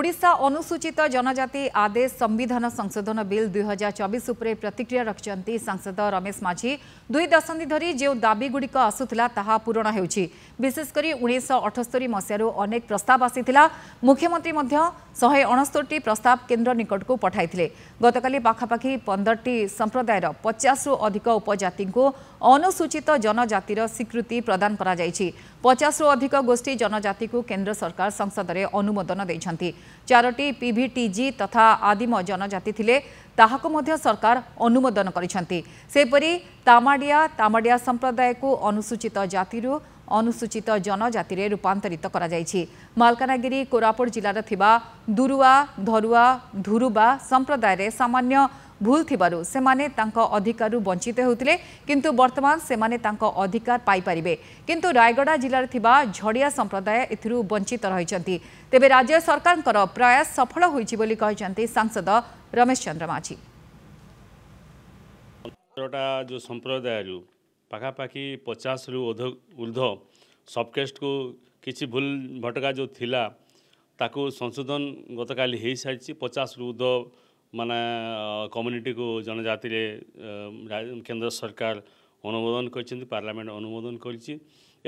ଓଡ଼ିଶା ଅନୁସୂଚିତ ଜନଜାତି ଆଦେଶ ସମ୍ବିଧାନ ସଂଶୋଧନ ବିଲ୍ ଦୁଇହଜାର ଚବିଶ ଉପରେ ପ୍ରତିକ୍ରିୟା ରଖିଛନ୍ତି ସାଂସଦ ରମେଶ ମାଝି ଦୁଇ ଦଶନ୍ଧି ଧରି ଯେଉଁ ଦାବିଗୁଡ଼ିକ ଆସୁଥିଲା ତାହା ପୂରଣ ହେଉଛି ବିଶେଷ କରି ଉଣେଇଶହ ଅଠସ୍ତରୀ ମସିହାରୁ ଅନେକ ପ୍ରସ୍ତାବ ଆସିଥିଲା ମୁଖ୍ୟମନ୍ତ୍ରୀ ମଧ୍ୟ ଶହେ ଅଣସ୍ତରୀଟି ପ୍ରସ୍ତାବ କେନ୍ଦ୍ର ନିକଟକୁ ପଠାଇଥିଲେ ଗତକାଲି ପାଖାପାଖି ପନ୍ଦରଟି ସମ୍ପ୍ରଦାୟର ପଚାଶରୁ ଅଧିକ ଉପଜାତିଙ୍କୁ ଅନୁସୂଚିତ ଜନଜାତିର ସ୍ୱୀକୃତି ପ୍ରଦାନ କରାଯାଇଛି ପଚାଶରୁ ଅଧିକ ଗୋଷ୍ଠୀ ଜନଜାତିକୁ କେନ୍ଦ୍ର ସରକାର ସଂସଦରେ ଅନୁମୋଦନ ଦେଇଛନ୍ତି ଚାରୋଟି ପିଭିଟିଜି ତଥା ଆଦିମ ଜନଜାତି ଥିଲେ ତାହାକୁ ମଧ୍ୟ ସରକାର ଅନୁମୋଦନ କରିଛନ୍ତି ସେହିପରି ତାମାଡ଼ିଆ ତାମାଡ଼ିଆ ସମ୍ପ୍ରଦାୟକୁ ଅନୁସୂଚିତ ଜାତିରୁ ଅନୁସୂଚିତ ଜନଜାତିରେ ରୂପାନ୍ତରିତ କରାଯାଇଛି ମାଲକାନଗିରି କୋରାପୁଟ ଜିଲ୍ଲାରେ ଥିବା ଦୁରୁଆ ଧରୁଆ ଧୁରୁବା ସମ୍ପ୍ରଦାୟରେ ସାମାନ୍ୟ ଭୁଲ ଥିବାରୁ ସେମାନେ ତାଙ୍କ ଅଧିକାରରୁ ବଞ୍ଚିତ ହେଉଥିଲେ କିନ୍ତୁ ବର୍ତ୍ତମାନ ସେମାନେ ତାଙ୍କ ଅଧିକାର ପାଇପାରିବେ କିନ୍ତୁ ରାୟଗଡ଼ା ଜିଲ୍ଲାରେ ଥିବା ଝଡ଼ିଆ ସମ୍ପ୍ରଦାୟ ଏଥିରୁ ବଞ୍ଚିତ ରହିଛନ୍ତି ତେବେ ରାଜ୍ୟ ସରକାରଙ୍କର ପ୍ରୟାସ ସଫଳ ହୋଇଛି ବୋଲି କହିଛନ୍ତି ସାଂସଦ ରମେଶ ଚନ୍ଦ୍ର ମାଝୀ ଯେଉଁ ସମ୍ପ୍ରଦାୟରୁ ପାଖାପାଖି ପଚାଶରୁ ଉର୍ଦ୍ଧ ସବକେଷ୍ଟକୁ କିଛି ଭୁଲ ଭଟକା ଯେଉଁ ଥିଲା ତାକୁ ସଂଶୋଧନ ଗତକାଲି ହୋଇସାରିଛି ପଚାଶରୁ ଉର୍ଦ୍ଧ ମାନେ କମ୍ୟୁନିଟିକୁ ଜନଜାତିରେ କେନ୍ଦ୍ର ସରକାର ଅନୁମୋଦନ କରିଛନ୍ତି ପାର୍ଲାମେଣ୍ଟ ଅନୁମୋଦନ କରିଛି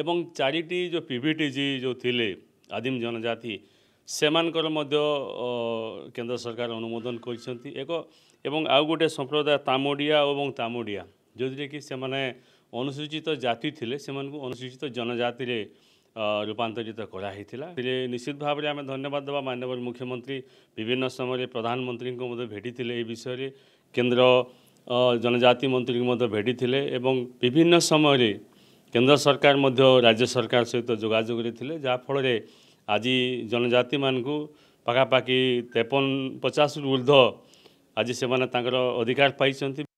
ଏବଂ ଚାରିଟି ଯେଉଁ ପି ଭି ଟି ଜି ଯେଉଁ ଥିଲେ ଆଦିମ ଜନଜାତି ସେମାନଙ୍କର ମଧ୍ୟ କେନ୍ଦ୍ର ସରକାର ଅନୁମୋଦନ କରିଛନ୍ତି ଏକ ଏବଂ ଆଉ ଗୋଟେ ସମ୍ପ୍ରଦାୟ ତାମୁଡ଼ିଆ ଏବଂ ତାମୁଡ଼ିଆ ଯେଉଁଥିରେ କି ସେମାନେ ଅନୁସୂଚିତ ଜାତି ଥିଲେ ସେମାନଙ୍କୁ ଅନୁସୂଚିତ ଜନଜାତିରେ রূপান্তরিত করা হয়েছিল নিশ্চিত ভাবে আমি ধন্যবাদ দেওয়া মাননীয় মুখ্যমন্ত্রী বিভিন্ন সময় প্রধানমন্ত্রী ভেটি এই বিষয়ে কেন্দ্র জনজাতি মন্ত্রী ভেটি এবং বিভিন্ন সময় কেন্দ্র সরকার রাজ্য সরকার সহ যোগাযোগের লে যাফলের আজ জনজাতি মানুষ পাখাপাখি তেপন পচাশ ঊর্ধ্ব আজ সে অধিকার পাইছেন